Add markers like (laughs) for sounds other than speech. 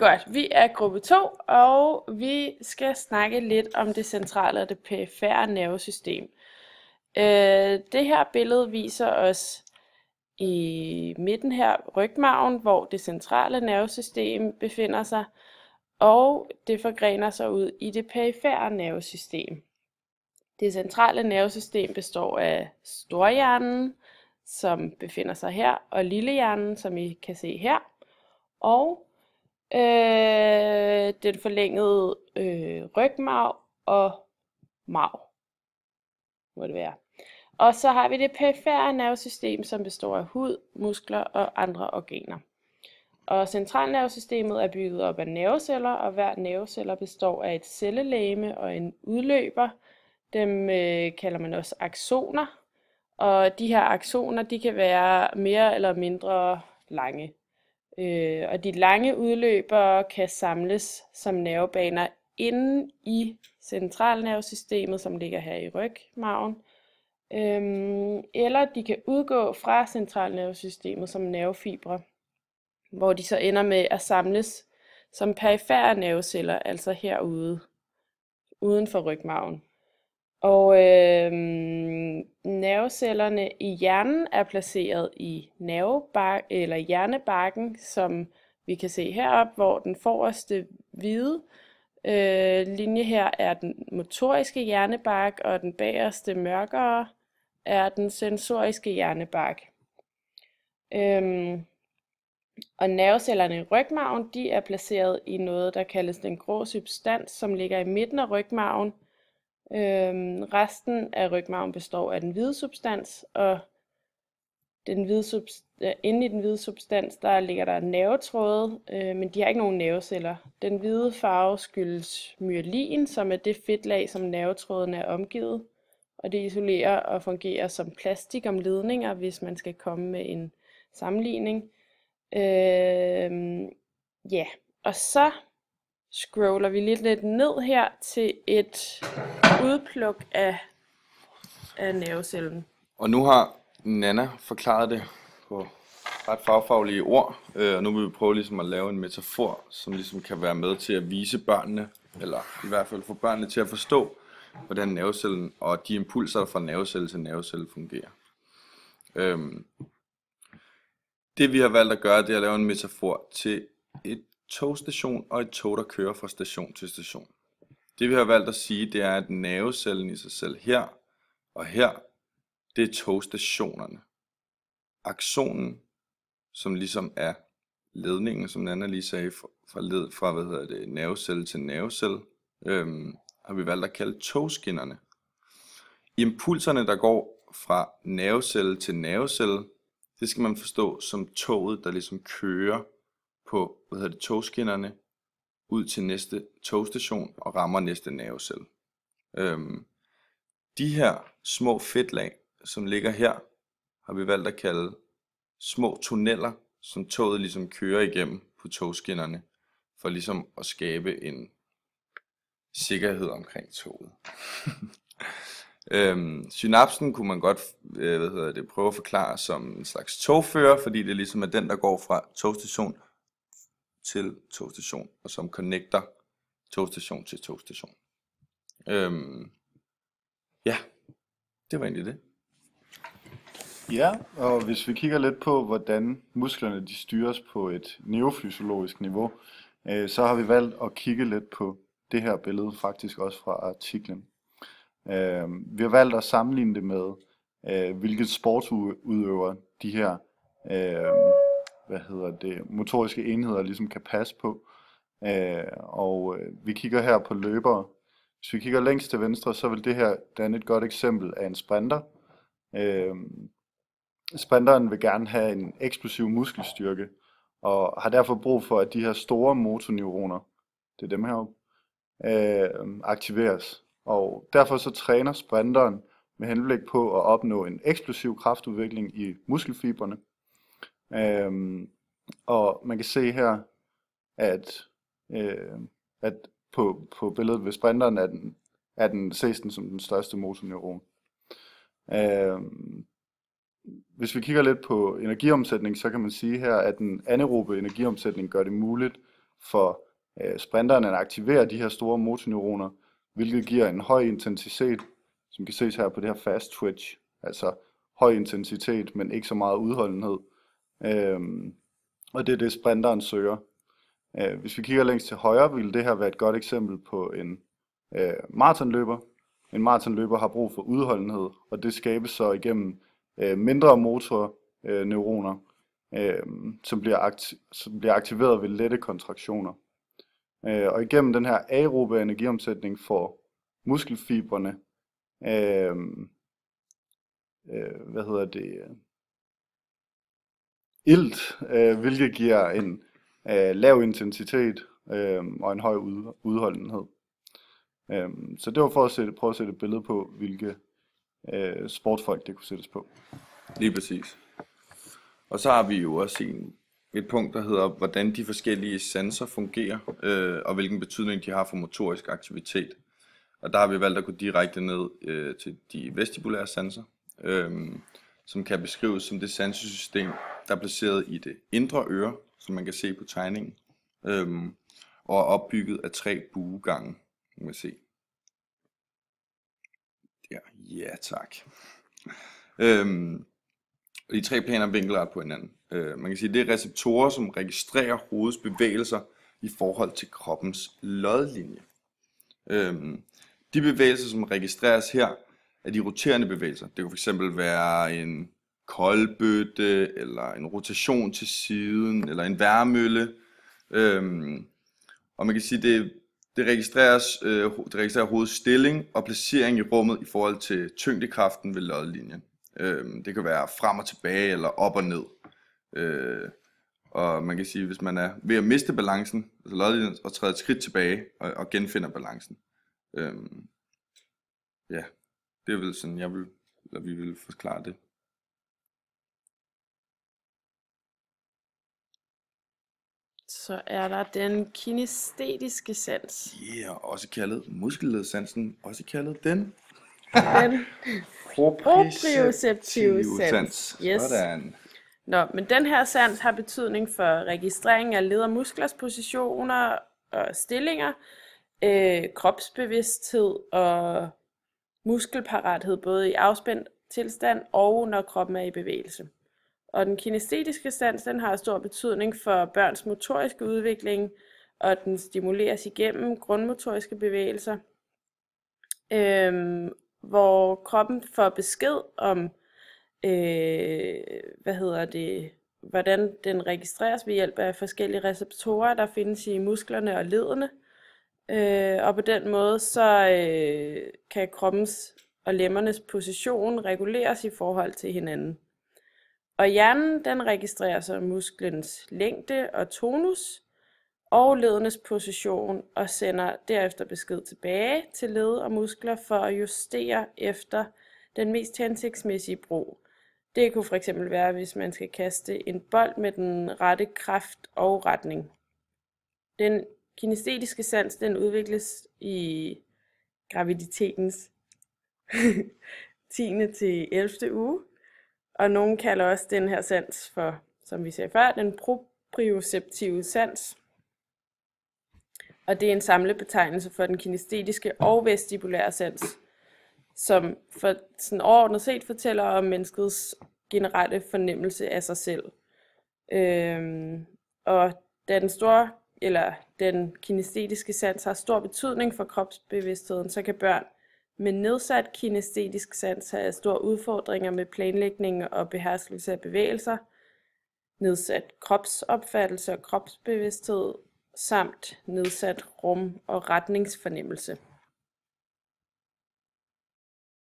Godt, vi er gruppe 2, og vi skal snakke lidt om det centrale og det perifære nervesystem. Øh, det her billede viser os i midten her rygmagen, hvor det centrale nervesystem befinder sig, og det forgrener sig ud i det perifære nervesystem. Det centrale nervesystem består af storhjernen, som befinder sig her, og lillehjernen, som I kan se her, og øh, den forlængede øh, rygmarv og mav, må det være. Og så har vi det perifære nervesystem, som består af hud, muskler og andre organer. Og centralnervesystemet er bygget op af nerveceller, og hver nerveceller består af et cellelæme og en udløber. Dem øh, kalder man også axoner. Og de her axoner, de kan være mere eller mindre lange. Øh, og de lange udløbere kan samles som nervebaner inde i centralnervesystemet, som ligger her i rygmarven, øhm, eller de kan udgå fra centralnervesystemet som nervefibre, hvor de så ender med at samles som perifære nerveceller, altså herude, uden for rygmarven. Og øh, nervecellerne i hjernen er placeret i eller hjernebarken, som vi kan se heroppe, hvor den forreste hvide øh, linje her er den motoriske hjernebark, og den bagerste mørkere er den sensoriske hjernebark. Øh, og nervecellerne i rygmarven, de er placeret i noget, der kaldes den grå substans, som ligger i midten af rygmarven, Øhm, resten af rygmarven består af den hvide substans, og den hvide substans, inde i den hvide substans, der ligger der nervetråde, øh, men de har ikke nogen nerveceller. Den hvide farve skyldes myelin, som er det fedtlag, som nervetråden er omgivet, og det isolerer og fungerer som plastik om ledninger, hvis man skal komme med en sammenligning. Øh, ja, og så scroller vi lidt lidt ned her til et udpluk af, af nervecellen. Og nu har Nana forklaret det på ret fagfaglige ord, øh, og nu vil vi prøve ligesom at lave en metafor, som ligesom kan være med til at vise børnene, eller i hvert fald få børnene til at forstå, hvordan nervecellen og de impulser fra nervecelle til nervecelle fungerer. Øhm, det vi har valgt at gøre, det er at lave en metafor til et togstation og et tog, der kører fra station til station. Det vi har valgt at sige, det er, at nervecellen i sig selv her og her, det er togstationerne. Aktionen, som ligesom er ledningen, som Nana lige sagde, fra, led, fra hvad hedder det, nervecelle til nervecelle, øhm, har vi valgt at kalde togskinnerne. Impulserne, der går fra nervecelle til nervecelle, det skal man forstå som toget, der ligesom kører på hvad hedder det, togskinnerne ud til næste togstation og rammer næste nervecelle. Øhm, de her små fedtlag, som ligger her, har vi valgt at kalde små tunneller, som toget ligesom kører igennem på togskinnerne, for ligesom at skabe en sikkerhed omkring toget. (laughs) øhm, synapsen kunne man godt øh, hvad hedder det, prøve at forklare som en slags togfører, fordi det ligesom er den, der går fra togstation til togstation, og som connecter togstation til togstation. Øhm, ja, det var egentlig det. Ja, og hvis vi kigger lidt på, hvordan musklerne de styres på et neofysiologisk niveau, øh, så har vi valgt at kigge lidt på det her billede, faktisk også fra artiklen. Øh, vi har valgt at sammenligne det med, øh, hvilket sportsudøver de her øh, hvad hedder det, motoriske enheder ligesom kan passe på. Øh, og øh, vi kigger her på løbere. Hvis vi kigger længst til venstre, så vil det her danne et godt eksempel af en sprinter. Øh, sprinteren vil gerne have en eksplosiv muskelstyrke, og har derfor brug for, at de her store motorneuroner, det er dem her, øh, aktiveres. Og derfor så træner sprinteren med henblik på at opnå en eksplosiv kraftudvikling i muskelfiberne, Øhm, og man kan se her, at, øh, at på, på billedet ved sprinteren er den, er den, ses den som den største motorneuron. Øhm, hvis vi kigger lidt på energiomsætning, så kan man sige her, at den anaerobe energiomsætning gør det muligt for øh, sprinteren at aktivere de her store motorneuroner, hvilket giver en høj intensitet, som kan ses her på det her fast twitch, altså høj intensitet, men ikke så meget udholdenhed, Øhm, og det er det, sprinteren søger. Øh, hvis vi kigger længst til højre, ville det her være et godt eksempel på en øh, maratonløber. En maratonløber har brug for udholdenhed, og det skabes så igennem øh, mindre motorneuroner, øh, øh, som, bliver som bliver aktiveret ved lette kontraktioner. Øh, og igennem den her aerobe energiomsætning får muskelfiberne, øh, øh, hvad hedder det, ilt, øh, hvilket giver en øh, lav intensitet øh, og en høj ud, udholdenhed. Øh, så det var for at sætte, prøve at sætte et billede på, hvilke øh, sportfolk det kunne sættes på. Lige præcis. Og så har vi jo også en, et punkt, der hedder, hvordan de forskellige sensorer fungerer, øh, og hvilken betydning de har for motorisk aktivitet. Og der har vi valgt at gå direkte ned øh, til de vestibulære sensorer. Øh, som kan beskrives som det sansesystem, der er placeret i det indre øre, som man kan se på tegningen, øhm, og er opbygget af tre buegange, man kan se. Ja, ja tak. Øhm, og de tre planer vinkler på hinanden. Øh, man kan sige, at det er receptorer, som registrerer hovedets bevægelser i forhold til kroppens lodlinje. Øhm, de bevægelser, som registreres her, af de roterende bevægelser. Det kunne fx være en koldbøtte, eller en rotation til siden, eller en værmølle. Øhm, og man kan sige, det, det, registreres, øh, det registrerer hovedets stilling og placering i rummet i forhold til tyngdekraften ved lodlinjen. Øhm, det kan være frem og tilbage, eller op og ned. Øh, og man kan sige, hvis man er ved at miste balancen, altså lodlinjen, og træder et skridt tilbage og, og genfinder balancen. Øhm, ja. Det er vel sådan, jeg vil, eller vi vil forklare det. Så er der den kinestetiske sans. Ja, yeah, også kaldet muskelledssansen, også kaldet den. den. (laughs) Proprioceptive sans. Yes. Sådan. Nå, men den her sans har betydning for registrering af led- og musklers positioner og stillinger, øh, kropsbevidsthed og muskelparathed både i afspændt tilstand og når kroppen er i bevægelse. Og den kinestetiske sans den har stor betydning for børns motoriske udvikling, og den stimuleres igennem grundmotoriske bevægelser, øh, hvor kroppen får besked om, øh, hvad hedder det, hvordan den registreres ved hjælp af forskellige receptorer, der findes i musklerne og ledene. Øh, og på den måde, så øh, kan kroppens og lemmernes position reguleres i forhold til hinanden. Og hjernen, den registrerer så musklens længde og tonus, og ledernes position, og sender derefter besked tilbage til led og muskler for at justere efter den mest hensigtsmæssige brug. Det kunne fx være, hvis man skal kaste en bold med den rette kraft og retning. Den kinestetiske sans, den udvikles i graviditetens 10. (laughs) til 11. uge. Og nogen kalder også den her sans for, som vi sagde før, den proprioceptive sans. Og det er en samlebetegnelse for den kinestetiske og vestibulære sans, som for, sådan overordnet set fortæller om menneskets generelle fornemmelse af sig selv. Øhm, og da den store eller den kinestetiske sans har stor betydning for kropsbevidstheden, så kan børn med nedsat kinestetisk sans have store udfordringer med planlægning og beherskelse af bevægelser, nedsat kropsopfattelse og kropsbevidsthed, samt nedsat rum- og retningsfornemmelse.